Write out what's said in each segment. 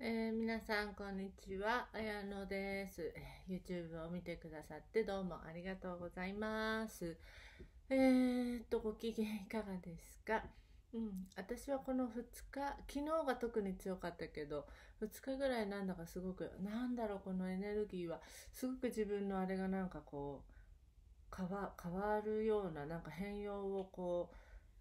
えー、皆さん、こんにちは。あやのです。YouTube を見てくださってどうもありがとうございます。えー、っと、ご機嫌いかがですかうん、私はこの2日、昨日が特に強かったけど、2日ぐらいなんだかすごく、なんだろう、このエネルギーは、すごく自分のあれがなんかこう、変わるような、なんか変容をこう、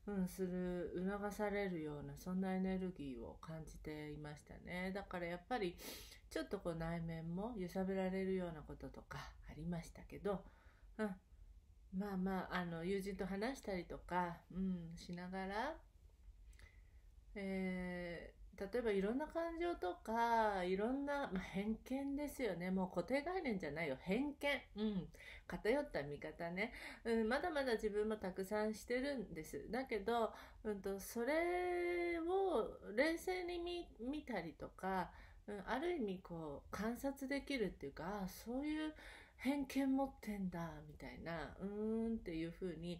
うん、する促されるようなそんなエネルギーを感じていましたねだからやっぱりちょっとこう内面も揺さぶられるようなこととかありましたけど、うん、まあまああの友人と話したりとか、うん、しながら、え例えばいろんな感情とか、いろんな、まあ、偏見ですよね。もう固定概念じゃないよ。偏見。うん。偏った見方ね。うん、まだまだ自分もたくさんしてるんです。だけど、うんと、それを冷静に見たりとか、うん、ある意味こう、観察できるっていうか、あそういう偏見持ってんだ、みたいな、うーんっていうふうに、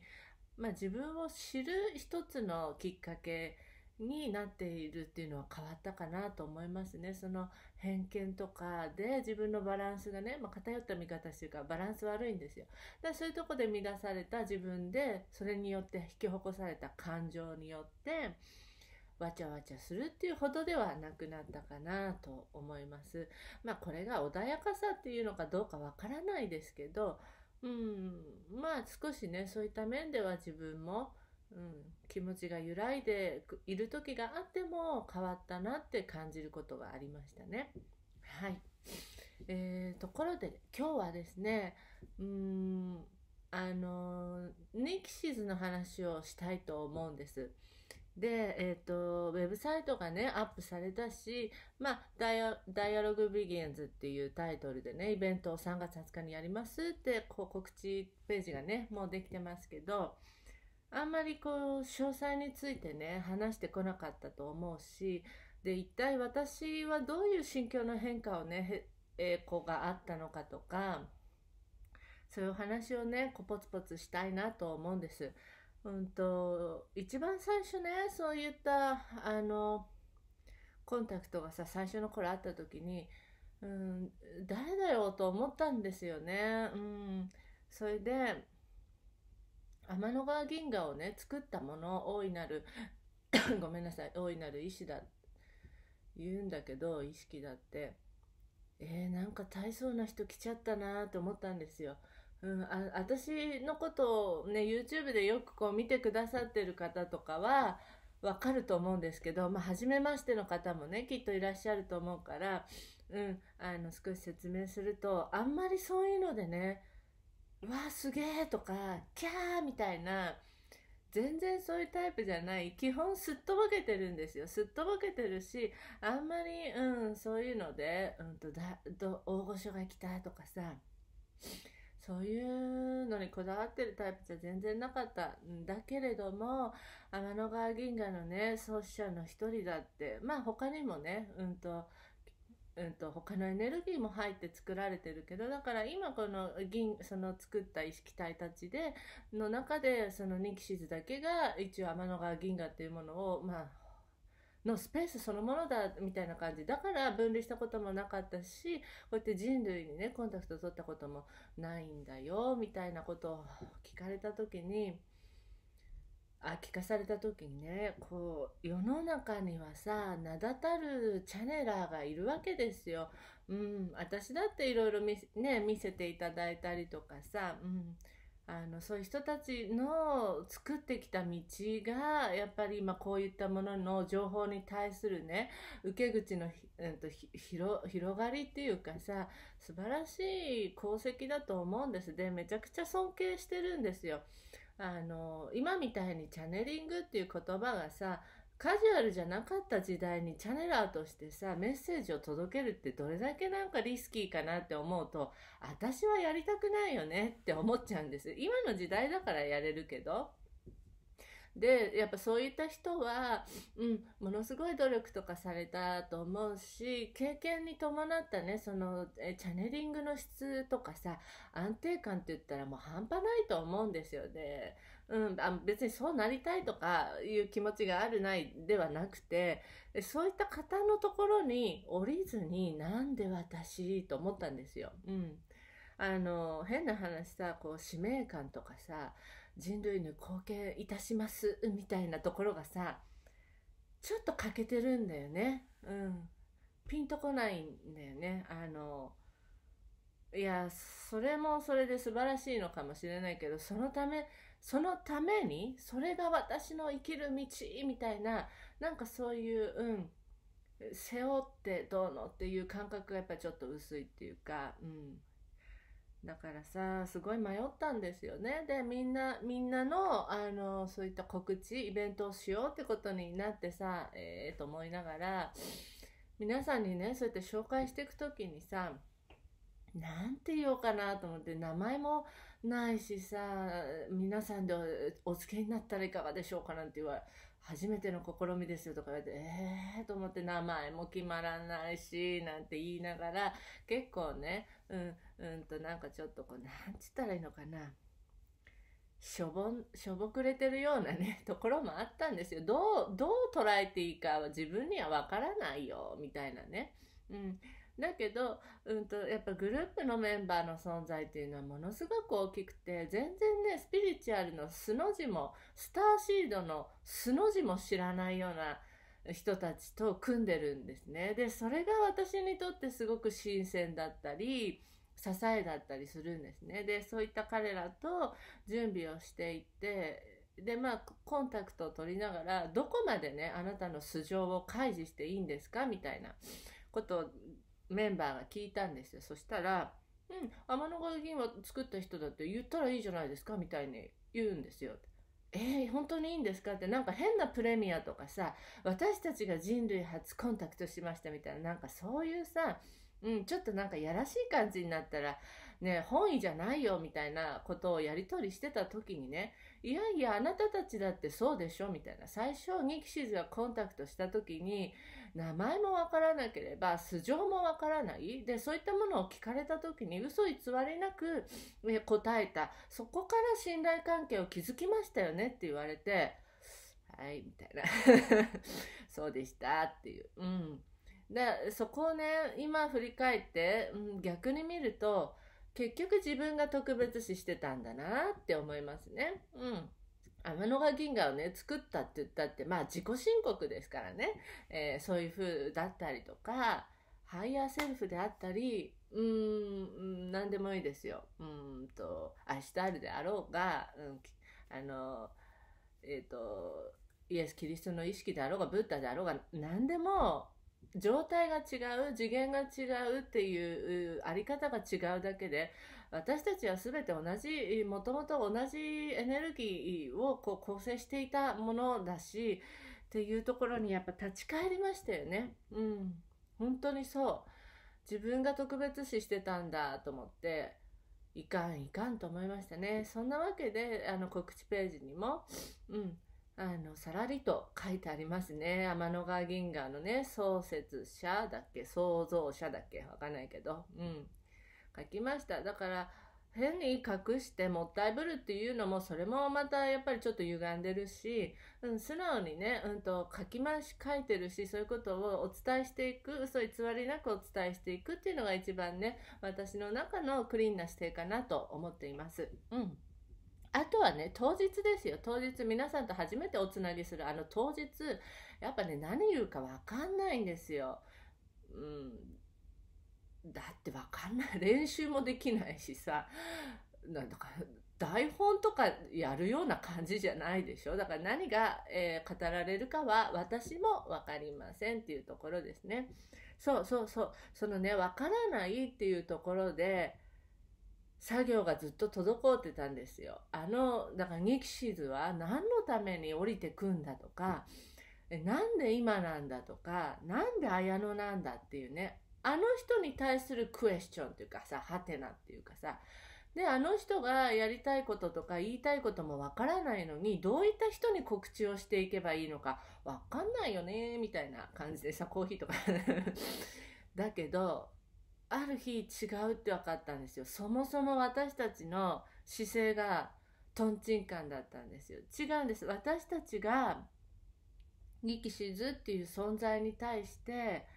まあ自分を知る一つのきっかけ、になっているっていうのは変わったかなと思いますね。その偏見とかで自分のバランスがね、まあ、偏った見方とてうかバランス悪いんですよ。だそういうとこで乱された自分で、それによって引き起こされた感情によって、わちゃわちゃするっていうほどではなくなったかなと思います。まあこれが穏やかさっていうのかどうかわからないですけど、うん、まあ少しね、そういった面では自分もうん、気持ちが揺らいでいる時があっても変わったなって感じることがありましたね。はい、えー、ところで今日はですねうんあのニキシズの話をしたいと思うんです。で、えーとウェブサイトがねアップされたし「まあ、ダイアダイアログビギンズ」っていうタイトルでねイベントを3月20日にやりますってこう告知ページがねもうできてますけどあんまりこう詳細についてね話してこなかったと思うしで一体私はどういう心境の変化をねえ子があったのかとかそういう話をねこポツポツしたいなと思うんです。うんと一番最初ねそういったあのコンタクトがさ最初の頃あった時に、うん、誰だろうと思ったんですよね。うん、それで天の川銀河をね、作ったものを大いなる、ごめんなさい、大いなる意志だ、言うんだけど、意識だって。えー、なんか大層な人来ちゃったなと思ったんですよ。うん、あ私のことをね、YouTube でよくこう見てくださってる方とかは、わかると思うんですけど、まあ、初めましての方もね、きっといらっしゃると思うから、うん、あの、少し説明すると、あんまりそういうのでね、「わわすげえとかキャーみたいな全然そういうタイプじゃない基本すっとぼけてるんですよすっとぼけてるしあんまり、うん、そういうので、うんと、とだど大御所が来たとかさそういうのにこだわってるタイプじゃ全然なかったんだけれども天の川銀河のね創始者の一人だってまあ他にもねうんとうんと、他のエネルギーも入って作られてるけど、だから今この銀、その作った意識体たちで、の中で、そのニキシズだけが、一応天の川銀河っていうものを、まあ、のスペースそのものだみたいな感じだから分離したこともなかったしこうやって人類にねコンタクト取ったこともないんだよみたいなことを聞かれた時にあ聞かされた時にねこう世の中にはさ名だたるチャネラーがいるわけですよ。うん、私だっていろいろ見,、ね、見せていただいたりとかさ、うん、あのそういう人たちの作ってきた道がやっぱり今こういったものの情報に対するね受け口のひ、うんと、広広がりっていうかさ素晴らしい功績だと思うんですでめちゃくちゃ尊敬してるんですよ。あの今みたいにチャネリングっていう言葉がさカジュアルじゃなかった時代にチャネラーとしてさメッセージを届けるってどれだけなんかリスキーかなって思うと私はやりたくないよねって思っちゃうんです今の時代だからやれるけどでやっぱそういった人は、うん、ものすごい努力とかされたと思うし経験に伴ったねそのえチャネリングの質とかさ安定感って言ったらもう半端ないと思うんですよね。うん、あ別にそうなりたいとかいう気持ちがあるないではなくてそういった方のところに降りずになんで私と思ったんですよ。うん、あの変な話さこう使命感とかさ人類に貢献いたしますみたいなところがさちょっと欠けてるんだよねうんピンとこないんだよねあのいやそれもそれで素晴らしいのかもしれないけどそのためそのためにそれが私の生きる道みたいななんかそういううん背負ってどうのっていう感覚がやっぱちょっと薄いっていうか、うん、だからさ、すごい迷ったんですよね。で、みんな、みんなの、あの、そういった告知、イベントをしようってことになってさ、ええー、と思いながら、皆さんにね、そうやって紹介していくときにさ、なんて言おうかなと思って、名前もないしさ皆さんでお付けになったらいかがでしょうかなんて言われ初めての試みですよとか言われてええー、と思って名前も決まらないしなんて言いながら結構ねうんうんとなんかちょっとこうなんつったらいいのかなしょぼん、しょぼくれてるようなね、ところもあったんですよ。どう、どう捉えていいかは自分にはわからないよ、みたいなね。うん。だけど、うんと、やっぱグループのメンバーの存在っていうのはものすごく大きくて、全然ね、スピリチュアルの素の字も、スターシードの素の字も知らないような人たちと組んでるんですね。で、それが私にとってすごく新鮮だったり、支えだったりするんですね。で、そういった彼らと準備をしていって、で、まあ、コンタクトを取りながら、どこまでね、あなたの素性を開示していいんですかみたいなことをメンバーが聞いたんですよ。そしたら、うん、天の川銀は作った人だって言ったらいいじゃないですかみたいに言うんですよ。えー、本当にいいんですかってなんか変なプレミアとかさ私たちが人類初コンタクトしましたみたいななんかそういうさ、うん、ちょっとなんかやらしい感じになったらね本意じゃないよみたいなことをやり取りしてた時にねいやいやあなたたちだってそうでしょみたいな最初ニキシズがコンタクトした時に名前もわからなければ素性もわからないでそういったものを聞かれた時に嘘偽りなく答えたそこから信頼関係を築きましたよねって言われてはいみたいな そうでしたっていう。うんでそこをね今振り返って、うん、逆に見ると結局自分が特別視してたんだなって思いますね。うん天の川銀河をね、作ったって言ったって、まあ自己申告ですからね、えー、そういう風だったりとか、ハイヤーセルフであったり、うーん、何でもいいですよ。うんと、明日あるであろうが、うん、あの、えっ、ー、と、イエス・キリストの意識であろうが、ブッダであろうが、何でも、状態が違う、次元が違うっていう、あり方が違うだけで、私たちは全て同じ、もともと同じエネルギーをこう構成していたものだし、っていうところにやっぱ立ち返りましたよね。うん。本当にそう。自分が特別視してたんだと思って、いかんいかんと思いましたね。そんなわけで、あの告知ページにも、うん、あの、さらりと書いてありますね。天の川銀河のね、創設者だっけ、創造者だっけ、わかんないけど、うん。書きました。だから、変に隠してもったいぶるっていうのもそれもまたやっぱりちょっと歪んでるし、うん、素直にね、うんと、書きまし書いてるしそういうことをお伝えしていく嘘偽りなくお伝えしていくっていうのが一番ね私の中のクリーンな姿勢かなと思っています。うんあとはね、当日ですよ。当日、皆さんと初めておつなぎする、あの当日、やっぱね、何言うかわかんないんですよ。うん、だってわかんない練習もできないしさなんだか台本とかやるような感じじゃないでしょだから何が、えー、語られるかは私も分かりませんっていうところですね。そうそうそうそのね分からないっていうところで作業がずっと滞ってたんですよ。あのだからニキシズは何のために降りてくんだとかなんで今なんだとかなんで綾乃なんだっていうねあの人に対するクエスチョンというかさ、ハテナっていうかさ、で、あの人がやりたいこととか言いたいこともわからないのに、どういった人に告知をしていけばいいのかわかんないよね、みたいな感じでさ、コーヒーとかだけど、ある日違うって分かったんですよ。そもそも私たちの姿勢がとんちんカンだったんですよ。違うんです。私たちが、力士ズっていう存在に対して、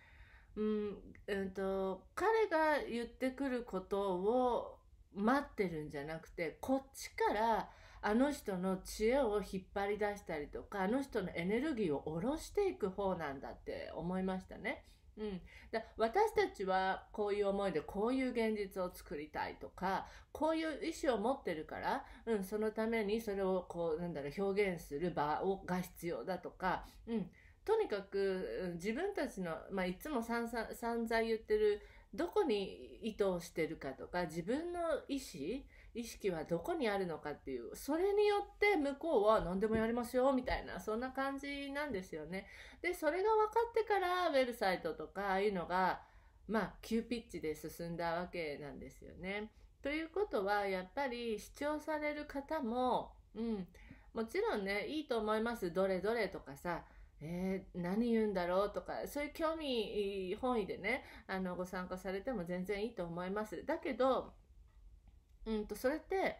うん、うんと、彼が言ってくることを待ってるんじゃなくて、こっちからあの人の知恵を引っ張り出したりとか、あの人のエネルギーを下ろしていく方なんだって思いましたね。うん、だ私たちはこういう思いでこういう現実を作りたいとかこういう意思を持ってるから、うん、そのためにそれをこうなんだろう表現する場が必要だとか、うん、とにかく自分たちの、まあ、いつも散々言ってるどこに意図をしてるかとか自分の意思意識はどこにあるのかっていうそれによって向こうは何でもやりますよみたいなそんな感じなんですよね。でそれが分かってからウェブサイトとかああいうのがまあ急ピッチで進んだわけなんですよね。ということはやっぱり視聴される方も、うん、もちろんねいいと思いますどれどれとかさえー、何言うんだろうとか、そういう興味本位でね、あの、ご参加されても全然いいと思います。だけど、うんと、それって、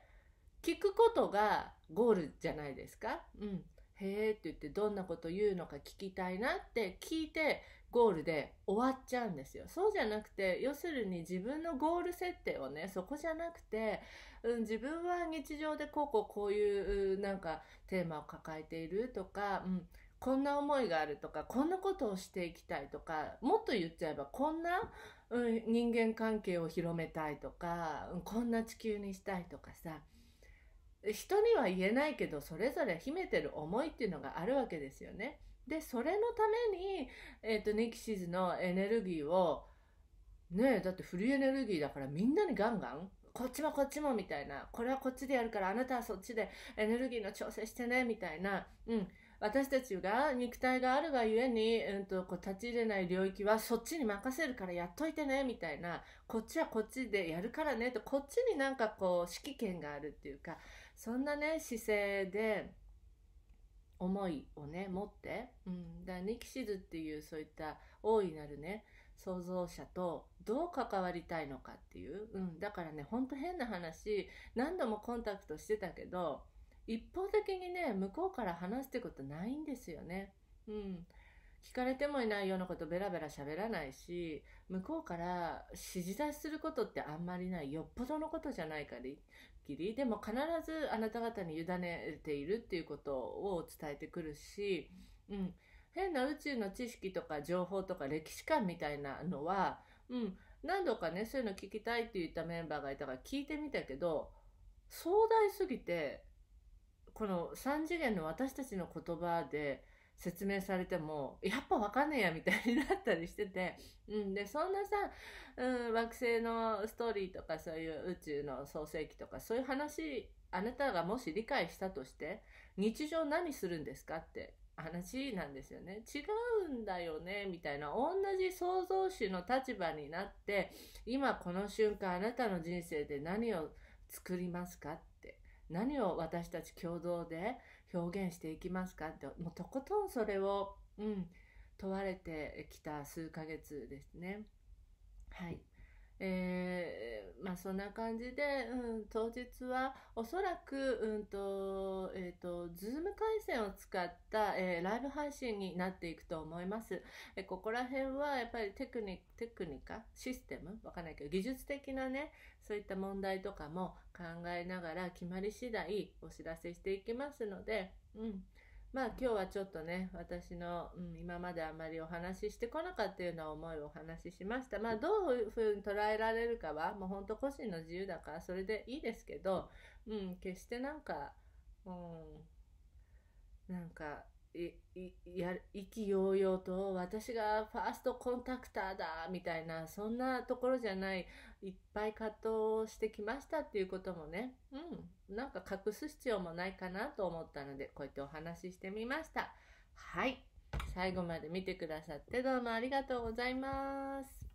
聞くことがゴールじゃないですか。うん。へえって言ってどんなこと言うのか聞きたいなって聞いてゴールで終わっちゃうんですよ。そうじゃなくて、要するに自分のゴール設定をね、そこじゃなくて、うん、自分は日常でこうこうこういうなんかテーマを抱えているとか、うん、こんな思いがあるとか、こんなことをしていきたいとか、もっと言っちゃえば、こんな、うん、人間関係を広めたいとか、こんな地球にしたいとかさ、人には言えないけど、それぞれ秘めてる思いっていうのがあるわけですよね。で、それのために、えっ、ー、と、ニキシズのエネルギーを、ねえ、だってフリーエネルギーだからみんなにガンガンこっちもこっちもみたいな、これはこっちでやるからあなたはそっちでエネルギーの調整してねみたいな、うん、私たちが肉体があるがゆえに、うん、とこう立ち入れない領域はそっちに任せるからやっといてねみたいなこっちはこっちでやるからねとこっちになんかこう指揮権があるっていうかそんなね姿勢で思いをね持って、うん、だニキシズっていうそういった大いなるね創造者とどう関わりたいのかっていう、うん、だからねほんと変な話何度もコンタクトしてたけど一方的にね、向こうから話すってことないんですよね。うん。聞かれてもいないようなことベラベラ喋らないし、向こうから指示出しすることってあんまりない。よっぽどのことじゃないか限り。でも必ずあなた方に委ねているっていうことを伝えてくるし、うん。変な宇宙の知識とか情報とか歴史観みたいなのは、うん。何度かね、そういうの聞きたいって言ったメンバーがいたから聞いてみたけど、壮大すぎて、この3次元の私たちの言葉で説明されても、やっぱわかんねえやみたいになったりしてて、うん、で、そんなさ、うん、惑星のストーリーとかそういう宇宙の創世記とかそういう話、あなたがもし理解したとして、日常何するんですかって話なんですよね。違うんだよね、みたいな。同じ創造主の立場になって、今この瞬間あなたの人生で何を作りますか何を私たち共同で表現していきますかってもうとことんそれを、うん、問われてきた数ヶ月ですね。はいえー、まあそんな感じで、うん、当日はおそらく、うんと、えっ、ー、と、Zoom 回線を使った、えー、ライブ配信になっていくと思います。えここら辺はやっぱりテクニ、テクニカ、システムわかんないけど、技術的なね、そういった問題とかも考えながら決まり次第お知らせしていきますので、うん。まあ今日はちょっとね、私の、うん、今まであまりお話ししてこなかったような思いをお話ししました。まあどういうふうに捉えられるかは、もうほんと個人の自由だからそれでいいですけど、うん、決してなんか、うん、なんかや意気揚々と私がファーストコンタクターだみたいなそんなところじゃないいっぱい葛藤してきましたっていうこともねうんなんか隠す必要もないかなと思ったのでこうやってお話ししてみましたはい最後まで見てくださってどうもありがとうございます